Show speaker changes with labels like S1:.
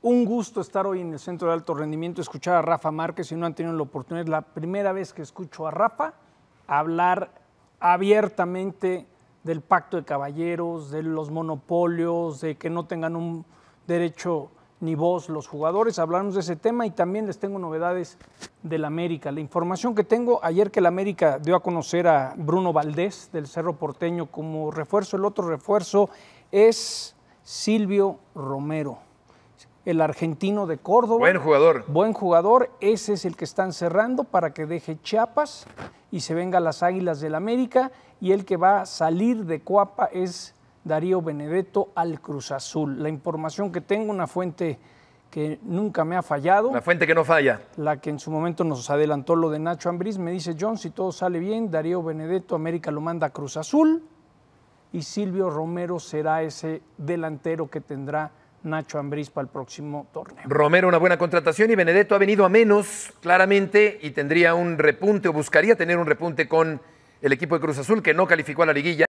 S1: Un gusto estar hoy en el Centro de Alto Rendimiento, escuchar a Rafa Márquez. Si no han tenido la oportunidad, es la primera vez que escucho a Rafa hablar abiertamente del pacto de caballeros, de los monopolios, de que no tengan un derecho ni voz los jugadores. Hablamos de ese tema y también les tengo novedades del América. La información que tengo ayer que el América dio a conocer a Bruno Valdés del Cerro Porteño como refuerzo, el otro refuerzo es Silvio Romero el argentino de Córdoba. Buen jugador. Buen jugador, ese es el que están cerrando para que deje Chiapas y se venga las Águilas del América y el que va a salir de Coapa es Darío Benedetto al Cruz Azul. La información que tengo, una fuente que nunca me ha fallado. La
S2: fuente que no falla.
S1: La que en su momento nos adelantó lo de Nacho Ambriz. Me dice John, si todo sale bien, Darío Benedetto, América lo manda a Cruz Azul y Silvio Romero será ese delantero que tendrá Nacho Ambriz para el próximo torneo.
S3: Romero, una buena contratación y Benedetto ha venido a menos, claramente, y tendría un repunte o buscaría tener un repunte con el equipo de Cruz Azul que no calificó a la liguilla.